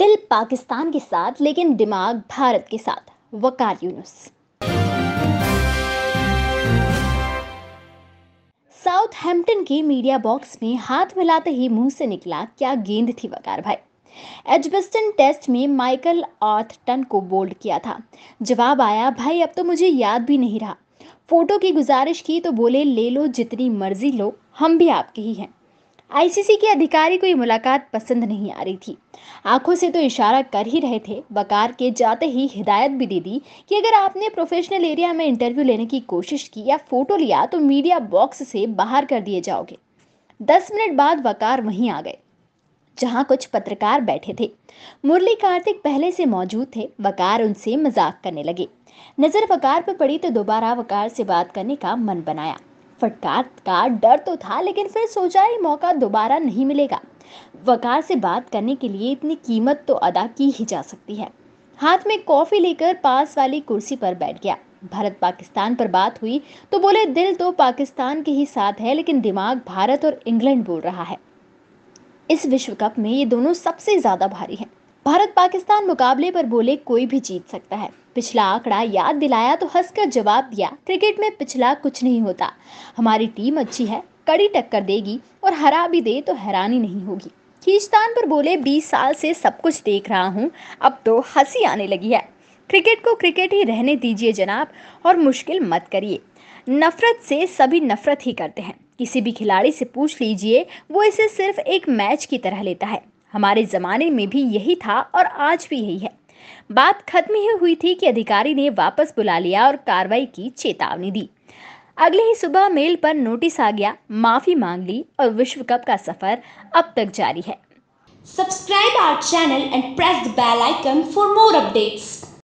दिल पाकिस्तान के साथ लेकिन दिमाग भारत के साथ वकार यूनुस हेम्पटन के मीडिया बॉक्स में हाथ मिलाते ही मुंह से निकला क्या गेंद थी वकार भाई एजबस्टन टेस्ट में माइकल आर्थटन को बोल्ड किया था जवाब आया भाई अब तो मुझे याद भी नहीं रहा फोटो की गुजारिश की तो बोले ले लो जितनी मर्जी लो हम भी आपके ही हैं आईसीसी के अधिकारी को ये मुलाकात पसंद नहीं आ रही थी आंखों से तो इशारा कर ही रहे थे बकार के जाते ही हिदायत भी दे दी कि अगर आपने प्रोफेशनल एरिया में इंटरव्यू लेने की कोशिश की या फोटो लिया तो मीडिया बॉक्स से बाहर कर दिए जाओगे दस मिनट बाद वकार वहीं आ गए जहां कुछ पत्रकार बैठे थे मुरली कार्तिक पहले से मौजूद थे वकार उनसे मजाक करने लगे नज़र वकार पर पड़ी तो दोबारा वकार से बात करने का मन बनाया फटकार का डर तो था लेकिन फिर सोचा ये मौका दोबारा नहीं मिलेगा वकार से बात करने के लिए इतनी कीमत तो अदा की ही जा सकती है हाथ में कॉफ़ी लेकर पास वाली कुर्सी पर बैठ गया भारत पाकिस्तान पर बात हुई तो बोले दिल तो पाकिस्तान के ही साथ है लेकिन दिमाग भारत और इंग्लैंड बोल रहा है इस विश्व कप में ये दोनों सबसे ज़्यादा भारी हैं भारत पाकिस्तान मुकाबले पर बोले कोई भी जीत सकता है पिछला आंकड़ा याद दिलाया तो हंसकर जवाब दिया क्रिकेट में पिछला कुछ नहीं होता हमारी टीम अच्छी है कड़ी टक्कर देगी और हरा भी दे तो हैरानी नहीं होगी खींचतान पर बोले 20 साल से सब कुछ देख रहा हूँ अब तो हंसी आने लगी है क्रिकेट को क्रिकेट ही रहने दीजिए जनाब और मुश्किल मत करिए नफरत से सभी नफरत ही करते हैं किसी भी खिलाड़ी से पूछ लीजिए वो इसे सिर्फ एक मैच की तरह लेता है हमारे ज़माने में भी यही था और आज भी यही है बात खत्म ही हुई थी कि अधिकारी ने वापस बुला लिया और कार्रवाई की चेतावनी दी अगले ही सुबह मेल पर नोटिस आ गया माफी मांग ली और विश्व कप का सफर अब तक जारी है subscribe our channel and press the bell icon for more updates